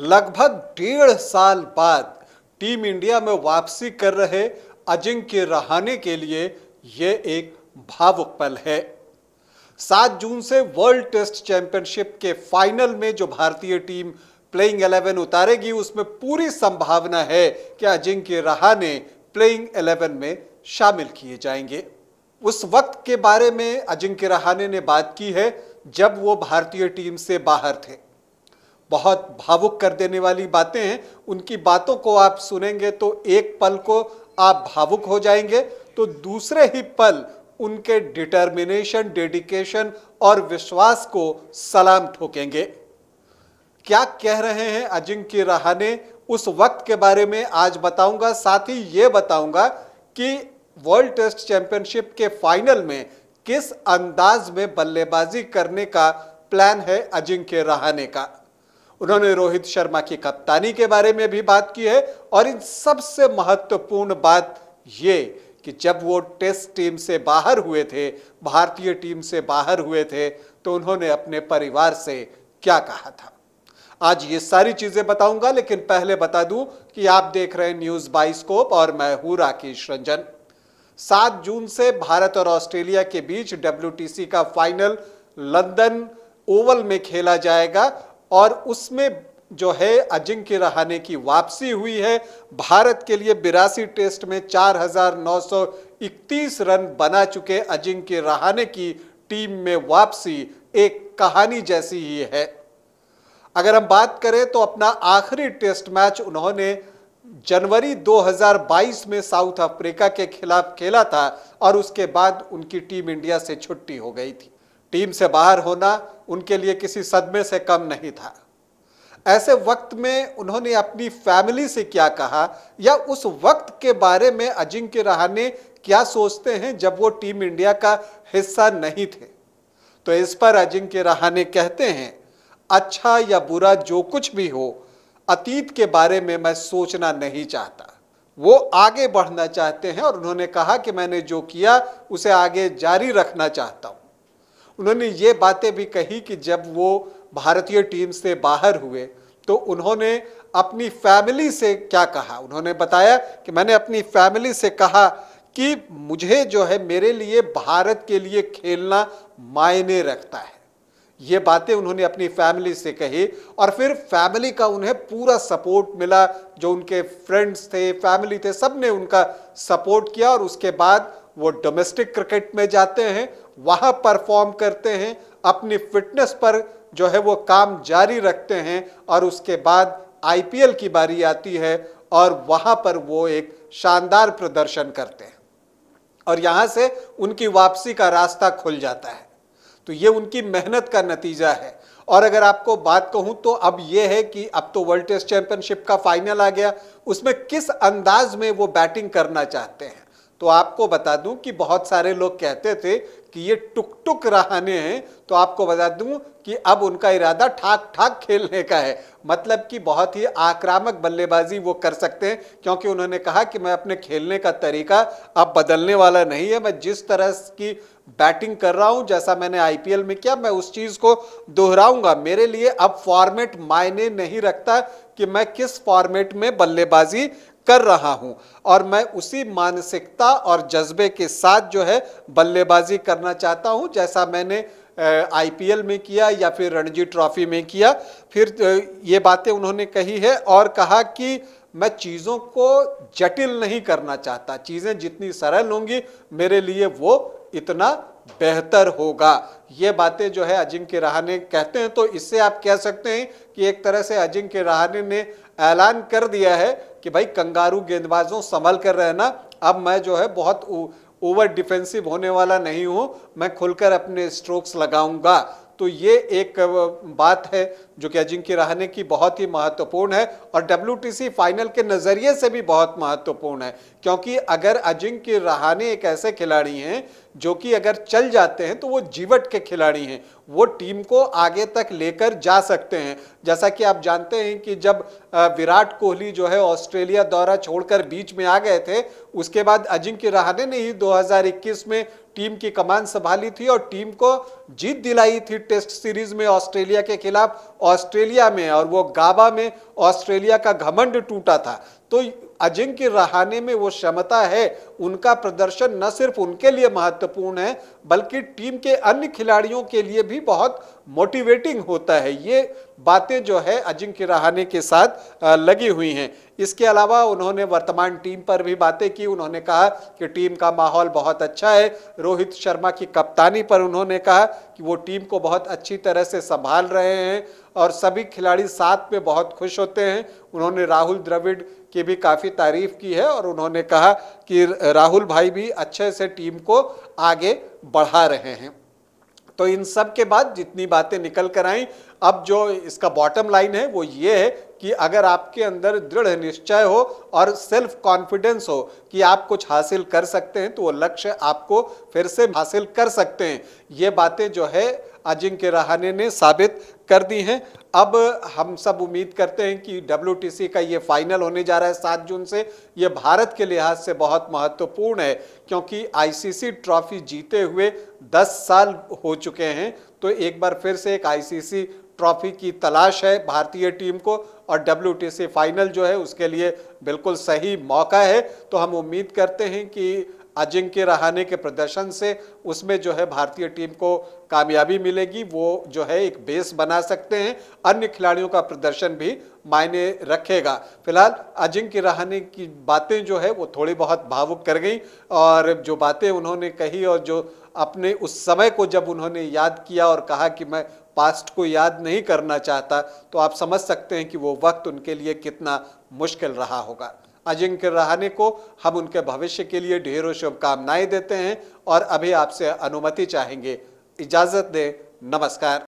लगभग डेढ़ साल बाद टीम इंडिया में वापसी कर रहे अजिंक्य रहाने के लिए यह एक भावुक पल है सात जून से वर्ल्ड टेस्ट चैंपियनशिप के फाइनल में जो भारतीय टीम प्लेइंग 11 उतारेगी उसमें पूरी संभावना है कि अजिंक्य रहाने प्लेइंग 11 में शामिल किए जाएंगे उस वक्त के बारे में अजिंक्य रहाने ने बात की है जब वो भारतीय टीम से बाहर थे बहुत भावुक कर देने वाली बातें हैं उनकी बातों को आप सुनेंगे तो एक पल को आप भावुक हो जाएंगे तो दूसरे ही पल उनके डिटर्मिनेशन डेडिकेशन और विश्वास को सलाम ठोकेंगे क्या कह रहे हैं अजिंक्य रहाने उस वक्त के बारे में आज बताऊंगा साथ ही ये बताऊंगा कि वर्ल्ड टेस्ट चैंपियनशिप के फाइनल में किस अंदाज में बल्लेबाजी करने का प्लान है अजिंक्य रहाने का उन्होंने रोहित शर्मा की कप्तानी के बारे में भी बात की है और इन सबसे महत्वपूर्ण बात ये कि जब वो टेस्ट टीम से बाहर हुए थे भारतीय टीम से बाहर हुए थे तो उन्होंने अपने परिवार से क्या कहा था आज ये सारी चीजें बताऊंगा लेकिन पहले बता दूं कि आप देख रहे हैं न्यूज बाइस्कोप और मैं हूं राकेश रंजन सात जून से भारत और ऑस्ट्रेलिया के बीच डब्ल्यूटीसी का फाइनल लंदन ओवल में खेला जाएगा और उसमें जो है अजिंक्य रहाने की वापसी हुई है भारत के लिए बिरासी टेस्ट में 4,931 रन बना चुके अजिंक्य रहाने की टीम में वापसी एक कहानी जैसी ही है अगर हम बात करें तो अपना आखिरी टेस्ट मैच उन्होंने जनवरी 2022 में साउथ अफ्रीका के खिलाफ खेला था और उसके बाद उनकी टीम इंडिया से छुट्टी हो गई थी टीम से बाहर होना उनके लिए किसी सदमे से कम नहीं था ऐसे वक्त में उन्होंने अपनी फैमिली से क्या कहा या उस वक्त के बारे में अजिंक्य रहाने क्या सोचते हैं जब वो टीम इंडिया का हिस्सा नहीं थे तो इस पर अजिंक्य रहाने कहते हैं अच्छा या बुरा जो कुछ भी हो अतीत के बारे में मैं सोचना नहीं चाहता वो आगे बढ़ना चाहते हैं और उन्होंने कहा कि मैंने जो किया उसे आगे जारी रखना चाहता हूं उन्होंने ये बातें भी कही कि जब वो भारतीय टीम से बाहर हुए तो उन्होंने अपनी फैमिली से क्या कहा उन्होंने बताया कि मैंने अपनी फैमिली से कहा कि मुझे जो है मेरे लिए भारत के लिए खेलना मायने रखता है ये बातें उन्होंने अपनी फैमिली से कही और फिर फैमिली का उन्हें पूरा सपोर्ट मिला जो उनके फ्रेंड्स थे फैमिली थे सब ने उनका सपोर्ट किया और उसके बाद वो डोमेस्टिक क्रिकेट में जाते हैं वहाँ परफॉर्म करते हैं अपनी फिटनेस पर जो है वो काम जारी रखते हैं और उसके बाद आईपीएल की बारी आती है और वहाँ पर वो एक शानदार प्रदर्शन करते हैं और यहाँ से उनकी वापसी का रास्ता खुल जाता है तो ये उनकी मेहनत का नतीजा है और अगर आपको बात कहूं तो अब यह है कि अब तो वर्ल्ड टेस्ट चैंपियनशिप का फाइनल आ गया उसमें किस अंदाज में वो बैटिंग करना चाहते हैं तो आपको बता दूं कि बहुत सारे लोग कहते थे कि ये टुक टुक रहाने हैं तो आपको बता दूं कि अब उनका इरादा ठाक ठाक खेलने का है मतलब कि बहुत ही आक्रामक बल्लेबाजी वो कर सकते हैं क्योंकि उन्होंने कहा कि मैं अपने खेलने का तरीका अब बदलने वाला नहीं है मैं जिस तरह की बैटिंग कर रहा हूं जैसा मैंने आईपीएल में किया मैं उस चीज़ को दोहराऊंगा मेरे लिए अब फॉर्मेट मायने नहीं रखता कि मैं किस फॉर्मेट में बल्लेबाजी कर रहा हूं और मैं उसी मानसिकता और जज्बे के साथ जो है बल्लेबाजी करना चाहता हूं जैसा मैंने आईपीएल में किया या फिर रणजी ट्रॉफी में किया फिर ये बातें उन्होंने कही है और कहा कि मैं चीज़ों को जटिल नहीं करना चाहता चीज़ें जितनी सरल होंगी मेरे लिए वो इतना बेहतर होगा ये बातें जो है अजिंक्य रहाने कहते हैं तो इससे आप कह सकते हैं कि एक तरह से अजिंक्य रहाने ने ऐलान कर दिया है कि भाई कंगारू गेंदबाजों संभल कर रहना अब मैं जो है बहुत ओवर डिफेंसिव होने वाला नहीं हूं मैं खुलकर अपने स्ट्रोक्स लगाऊंगा तो ये एक बात है जो कि अजिंक्य रहाने की बहुत ही महत्वपूर्ण है और डब्ल्यू फाइनल के नज़रिए से भी बहुत महत्वपूर्ण है क्योंकि अगर अजिंक्य रहाने एक ऐसे खिलाड़ी हैं जो कि अगर चल जाते हैं तो वो जीवट के खिलाड़ी हैं वो टीम को आगे तक लेकर जा सकते हैं जैसा कि आप जानते हैं कि जब विराट कोहली जो है ऑस्ट्रेलिया दौरा छोड़कर बीच में आ गए थे उसके बाद अजिंक्य रहाने ने ही 2021 में टीम की कमान संभाली थी और टीम को जीत दिलाई थी टेस्ट सीरीज में ऑस्ट्रेलिया के खिलाफ ऑस्ट्रेलिया में और वो गाबा में ऑस्ट्रेलिया का घमंड टूटा था तो अजिंक्य रहाने में वो क्षमता है उनका प्रदर्शन न सिर्फ उनके लिए महत्वपूर्ण है बल्कि टीम के अन्य खिलाड़ियों के लिए भी बहुत मोटिवेटिंग होता है ये बातें जो है अजिंक्य रहाने के साथ लगी हुई हैं इसके अलावा उन्होंने वर्तमान टीम पर भी बातें की उन्होंने कहा कि टीम का माहौल बहुत अच्छा है रोहित शर्मा की कप्तानी पर उन्होंने कहा कि वो टीम को बहुत अच्छी तरह से संभाल रहे हैं और सभी खिलाड़ी साथ में बहुत खुश होते हैं उन्होंने राहुल द्रविड़ की भी काफ़ी तारीफ की है और उन्होंने कहा कि राहुल भाई भी अच्छे से टीम को आगे बढ़ा रहे हैं तो इन सब के बाद जितनी बातें निकल कर आई अब जो इसका बॉटम लाइन है वो ये है कि अगर आपके अंदर दृढ़ निश्चय हो और सेल्फ कॉन्फिडेंस हो कि आप कुछ हासिल कर सकते हैं तो वो लक्ष्य आपको फिर से हासिल कर सकते हैं ये बातें जो है अजिंक्य रहाने ने साबित कर दी हैं अब हम सब उम्मीद करते हैं कि डब्ल्यू का ये फाइनल होने जा रहा है सात जून से ये भारत के लिहाज से बहुत महत्वपूर्ण है क्योंकि आईसीसी ट्रॉफी जीते हुए 10 साल हो चुके हैं तो एक बार फिर से एक आईसीसी ट्रॉफी की तलाश है भारतीय टीम को और डब्ल्यू फाइनल जो है उसके लिए बिल्कुल सही मौका है तो हम उम्मीद करते हैं कि अजिंक्य रहाने के प्रदर्शन से उसमें जो है भारतीय टीम को कामयाबी मिलेगी वो जो है एक बेस बना सकते हैं अन्य खिलाड़ियों का प्रदर्शन भी मायने रखेगा फिलहाल अजिंक्य रहाने की बातें जो है वो थोड़ी बहुत भावुक कर गई और जो बातें उन्होंने कही और जो अपने उस समय को जब उन्होंने याद किया और कहा कि मैं पास्ट को याद नहीं करना चाहता तो आप समझ सकते हैं कि वो वक्त उनके लिए कितना मुश्किल रहा होगा अजिंक्य रहाने को हम उनके भविष्य के लिए ढेरों शुभकामनाएं देते हैं और अभी आपसे अनुमति चाहेंगे इजाजत दें नमस्कार